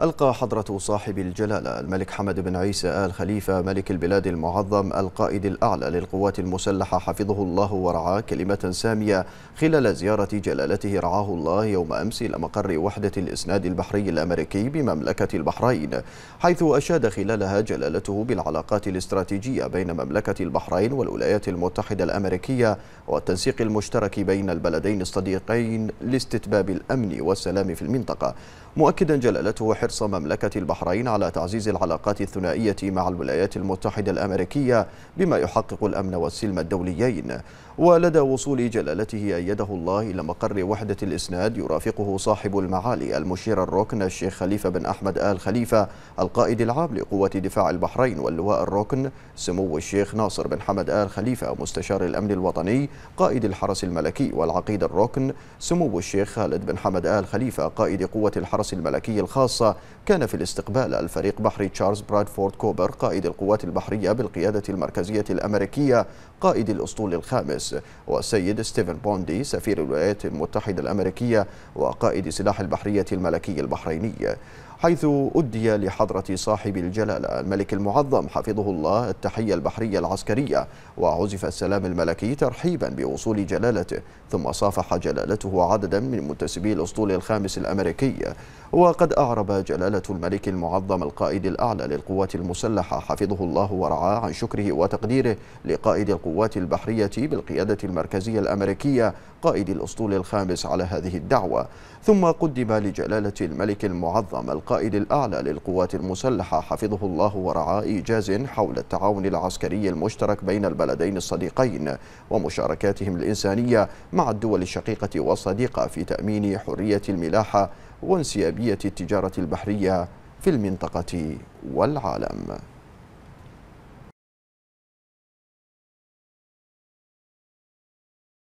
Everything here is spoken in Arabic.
ألقى حضرة صاحب الجلالة الملك حمد بن عيسى آل خليفة ملك البلاد المعظم القائد الأعلى للقوات المسلحة حفظه الله ورعاه كلمة سامية خلال زيارة جلالته رعاه الله يوم أمس إلى مقر وحدة الإسناد البحري الأمريكي بمملكة البحرين حيث أشاد خلالها جلالته بالعلاقات الاستراتيجية بين مملكة البحرين والولايات المتحدة الأمريكية والتنسيق المشترك بين البلدين الصديقين لاستتباب الأمن والسلام في المنطقة مؤكدا جلالته حرص مملكة البحرين على تعزيز العلاقات الثنائية مع الولايات المتحدة الأمريكية بما يحقق الأمن والسلم الدوليين ولدى وصول جلالته أيده الله إلى مقر وحدة الإسناد يرافقه صاحب المعالي المشير الركن الشيخ خليفة بن أحمد آل خليفة القائد العام لقوة دفاع البحرين واللواء الركن سمو الشيخ ناصر بن حمد آل خليفة مستشار الأمن الوطني قائد الحرس الملكي والعقيد الركن سمو الشيخ خالد بن حمد آل خليفة قائد قوة الحرس الملكي الخاصة كان في الاستقبال الفريق بحري تشارلز برادفورد كوبر قائد القوات البحرية بالقيادة المركزية الأمريكية قائد الأسطول الخامس والسيد ستيفن بوندي سفير الولايات المتحدة الأمريكية وقائد سلاح البحرية الملكي البحريني حيث أدي لحضرة صاحب الجلالة الملك المعظم حفظه الله التحية البحرية العسكرية وعزف السلام الملكي ترحيبا بوصول جلالته ثم صافح جلالته عددا من منتسبي الأسطول الخامس الأمريكي وقد أعرب جلالة الملك المعظم القائد الأعلى للقوات المسلحة حفظه الله ورعاه عن شكره وتقديره لقائد القوات البحرية بالقيادة المركزية الأمريكية قائد الأسطول الخامس على هذه الدعوة ثم قدم لجلالة الملك المعظم القائد الأعلى للقوات المسلحة حفظه الله ورعاه إيجاز حول التعاون العسكري المشترك بين البلدين الصديقين ومشاركاتهم الإنسانية مع الدول الشقيقة والصديقة في تأمين حرية الملاحة وانسيابية التجارة البحرية في المنطقة والعالم